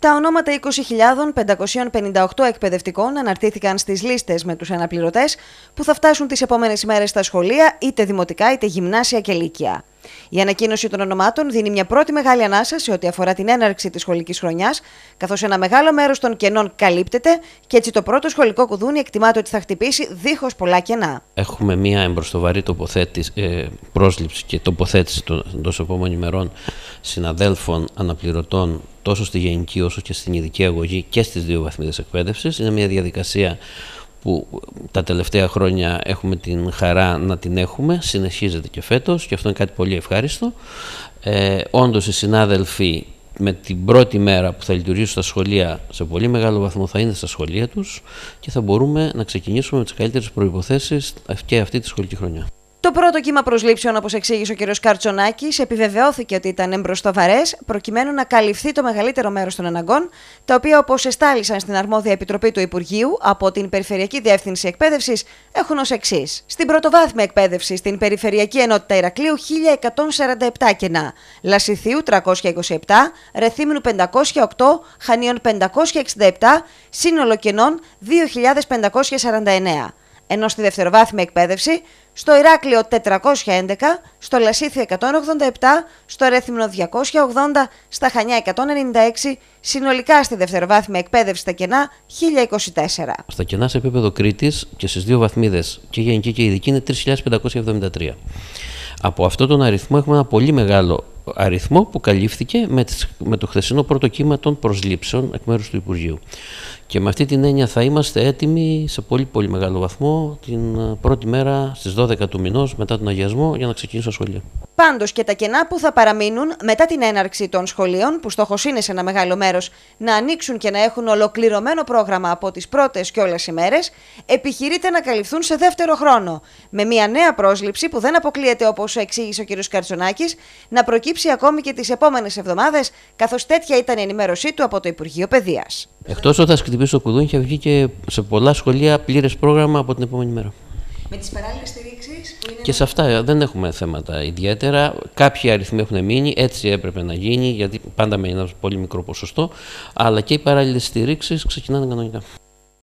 Τα ονόματα 20.558 εκπαιδευτικών αναρτήθηκαν στις λίστες με τους αναπληρωτές που θα φτάσουν τις επόμενες ημέρε στα σχολεία, είτε δημοτικά είτε γυμνάσια και λύκεια. Η ανακοίνωση των ονομάτων δίνει μια πρώτη μεγάλη ανάσα σε ό,τι αφορά την έναρξη της σχολικής χρονιάς, καθώς ένα μεγάλο μέρος των κενών καλύπτεται και έτσι το πρώτο σχολικό κουδούνι εκτιμάται ότι θα χτυπήσει δίχως πολλά κενά. Έχουμε μια εμπροστοβαρή ε, πρόσληψη και τοποθέτηση των, των επόμενων ημερών συναδέλφων, αναπληρωτών τόσο στη γενική όσο και στην ειδική αγωγή και στις δύο βαθμίδες εκπαίδευσης. Είναι μια διαδικασία που τα τελευταία χρόνια έχουμε την χαρά να την έχουμε, συνεχίζεται και φέτος και αυτό είναι κάτι πολύ ευχάριστο. Ε, όντως οι συνάδελφοι με την πρώτη μέρα που θα λειτουργήσουν στα σχολεία σε πολύ μεγάλο βαθμό θα είναι στα σχολεία τους και θα μπορούμε να ξεκινήσουμε με τις καλύτερες προϋποθέσεις και αυτή τη σχολική χρονιά. Το πρώτο κύμα προσλήψεων, όπως εξήγησε ο κ. Καρτσονάκης, επιβεβαιώθηκε ότι ήταν εμπροστοβαρές, προκειμένου να καλυφθεί το μεγαλύτερο μέρος των αναγκών, τα οποία, όπως εστάλησαν στην αρμόδια επιτροπή του Υπουργείου από την Περιφερειακή Διεύθυνση Εκπαίδευσης, έχουν ως εξής. Στην πρωτοβάθμια εκπαίδευση, στην Περιφερειακή Ενότητα Ηρακλείου 1147 κενά, Λασιθίου 327, Ρεθύμνου 508, Χανίων 567, σύνολο κενών 2549 ενώ στη δευτεροβάθμια εκπαίδευση στο Ηράκλειο 411, στο Λασίθι 187, στο Ρέθυμνο 280, στα Χανιά 196, συνολικά στη δευτεροβάθμια εκπαίδευση στα κενά 1024. Στα κενά σε επίπεδο Κρήτης και στις δύο βαθμίδες και γενική και ειδική είναι 3.573. Από αυτόν τον αριθμό έχουμε ένα πολύ μεγάλο αριθμό που καλύφθηκε με το χθεσινό πρώτο κύμα των προσλήψεων εκ μέρους του Υπουργείου. Και με αυτή την έννοια θα είμαστε έτοιμοι σε πολύ πολύ μεγάλο βαθμό την ε, πρώτη μέρα στις 12 του μηνός μετά τον αγιασμό για να ξεκινήσω σχολείο. Πάντως και τα κενά που θα παραμείνουν μετά την έναρξη των σχολείων, που στόχος είναι σε ένα μεγάλο μέρος να ανοίξουν και να έχουν ολοκληρωμένο πρόγραμμα από τις πρώτες και όλες ημέρε, επιχειρείται να καλυφθούν σε δεύτερο χρόνο. Με μια νέα πρόσληψη που δεν αποκλείεται, όπως εξήγησε ο κ. Καρτσονάκης, να προκύψει ακόμη και τις επόμενες εβδομάδες, καθώς τέτοια ήταν η ενημέρωσή του από το Υπουργείο Παιδείας. Εκτός όταν θα χτυπήσει το κουδούν θα βγει και σε πολλά σχολεία πλήρες πρόγραμμα από την επόμενη μέρα με τις παράλληλες στηρίξεις. Και σε αυτά ε, δεν έχουμε θέματα ιδιαίτερα. Κάποιοι αριθμοί έχουν μείνει, έτσι έπρεπε να γίνει, γιατί πάντα με ένα πολύ μικρό ποσοστό, αλλά και οι παράλληλες στηρίξεις ξεκινάνε κανονικά.